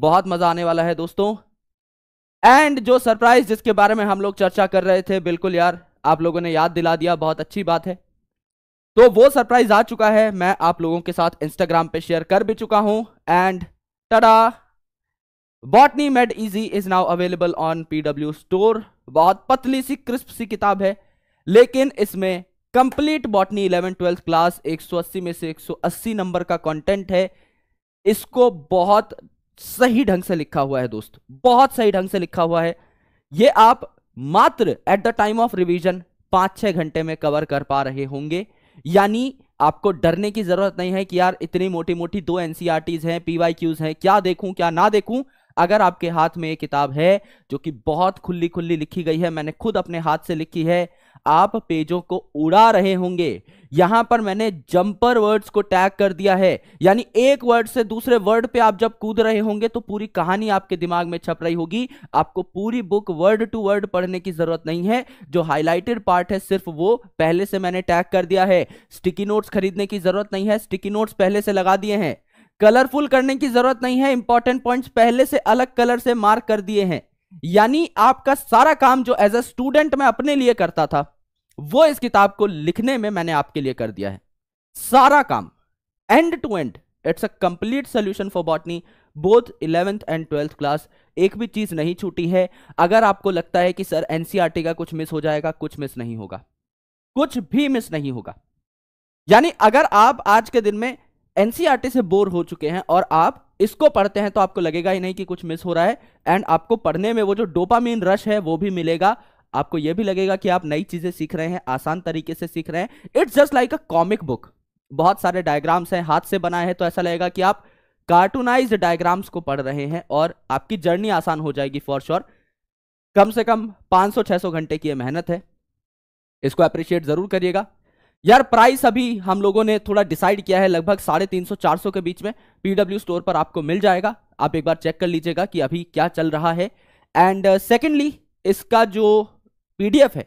बहुत मजा आने वाला है दोस्तों एंड जो सरप्राइज जिसके बारे में हम लोग चर्चा कर रहे थे बिल्कुल यार आप लोगों ने याद दिला दिया बहुत अच्छी बात है तो वो सरप्राइज आ चुका है मैं आप लोगों के साथ इंस्टाग्राम पे शेयर कर भी चुका हूं and tada botany made easy is now available on PW store बहुत पतली सी क्रिस्प सी किताब है लेकिन इसमें कंप्लीट बॉटनी 11 ट्वेल्थ क्लास 180 में से 180 नंबर का कंटेंट है इसको बहुत सही ढंग से लिखा हुआ है दोस्त बहुत सही ढंग से लिखा हुआ है ये आप मात्र at the time of revision पांच छह घंटे में कवर कर पा रहे होंगे यानी आपको डरने की जरूरत नहीं है कि यार इतनी मोटी मोटी दो एनसीआरटीज e हैं पीवाई क्यूज हैं क्या देखूं क्या ना देखूं अगर आपके हाथ में ये किताब है जो कि बहुत खुली खुली लिखी गई है मैंने खुद अपने हाथ से लिखी है आप पेजों को उड़ा रहे होंगे यहां पर मैंने जंपर वर्ड्स को टैग कर दिया है यानी एक वर्ड से दूसरे वर्ड पे आप जब कूद रहे होंगे तो पूरी कहानी आपके दिमाग में छप रही होगी आपको पूरी बुक वर्ड टू वर्ड पढ़ने की जरूरत नहीं है जो हाईलाइटेड पार्ट है सिर्फ वो पहले से मैंने टैग कर दिया है स्टिकी नोट्स खरीदने की जरूरत नहीं है स्टिकी नोट्स पहले से लगा दिए हैं कलरफुल करने की जरूरत नहीं है इंपॉर्टेंट पॉइंट्स पहले से अलग कलर से मार्क कर दिए हैं यानी आपका सारा काम जो एज अ स्टूडेंट मैं अपने लिए करता था वो इस किताब को लिखने में मैंने आपके लिए कर दिया है सारा काम end to end it's a complete solution for botany both eleventh and twelfth class एक भी चीज नहीं छूटी है अगर आपको लगता है कि सर एनसीआरटी e का कुछ मिस हो जाएगा कुछ मिस नहीं होगा कुछ भी मिस नहीं होगा यानी अगर आप आज के दिन में एनसीआरटी e से बोर हो चुके हैं और आप इसको पढ़ते हैं तो आपको लगेगा ही नहीं कि कुछ मिस हो रहा है एंड आपको पढ़ने में वो जो डोपामीन रश है वो भी मिलेगा आपको ये भी लगेगा कि आप नई चीजें सीख रहे हैं आसान तरीके से सीख रहे हैं it's just like a comic book बहुत सारे डायग्राम्स हैं हाथ से बनाए हैं तो ऐसा लगेगा कि आप कार्टूनाइज डायग्राम्स को पढ़ रहे हैं और आपकी जर्नी आसान हो जाएगी फॉर श्योर कम से कम 500-600 घंटे की मेहनत है इसको अप्रिशिएट ज़रूर करिएगा यार प्राइस अभी हम लोगों ने थोड़ा डिसाइड किया है लगभग साढ़े तीन सौ चार सौ के बीच में पीडब्ल्यू स्टोर पर आपको मिल जाएगा आप एक बार चेक कर लीजिएगा कि अभी क्या चल रहा है एंड सेकेंडली uh, इसका जो पीडीएफ है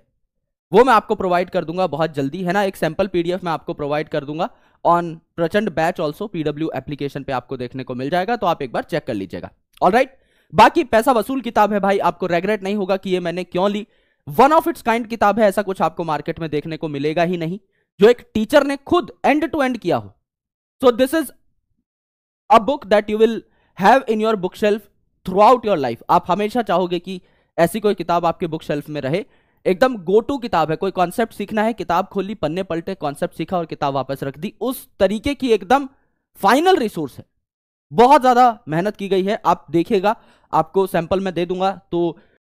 वो मैं आपको प्रोवाइड कर दूंगा बहुत जल्दी है ना एक सैंपल पीडीएफ मैं आपको प्रोवाइड कर दूंगा ऑन प्रचंड बैच ऑल्सो पीडब्ल्यू एप्लीकेशन पे आपको देखने को मिल जाएगा तो आप एक बार चेक कर लीजिएगा ऑल right? बाकी पैसा वसूल किताब है भाई आपको रेग्रेट नहीं होगा कि ये मैंने क्यों ली वन ऑफ इट्स काइंड किताब है ऐसा कुछ आपको मार्केट में देखने को मिलेगा ही नहीं जो एक टीचर ने खुद एंड टू एंड किया हो so this is a book that you will have in your bookshelf throughout your life आप हमेशा चाहोगे कि ऐसी कोई किताब आपके बुक शेल्फ में रहे एकदम गो टू किताब है कोई कॉन्सेप्ट सीखना है किताब खोली पन्ने पलटे कॉन्सेप्ट सीखा और किताब वापस रख दी उस तरीके की एकदम फाइनल रिसोर्स है बहुत ज़्यादा मेहनत की गई है आप देखेगा आपको सैंपल में दे दूंगा तो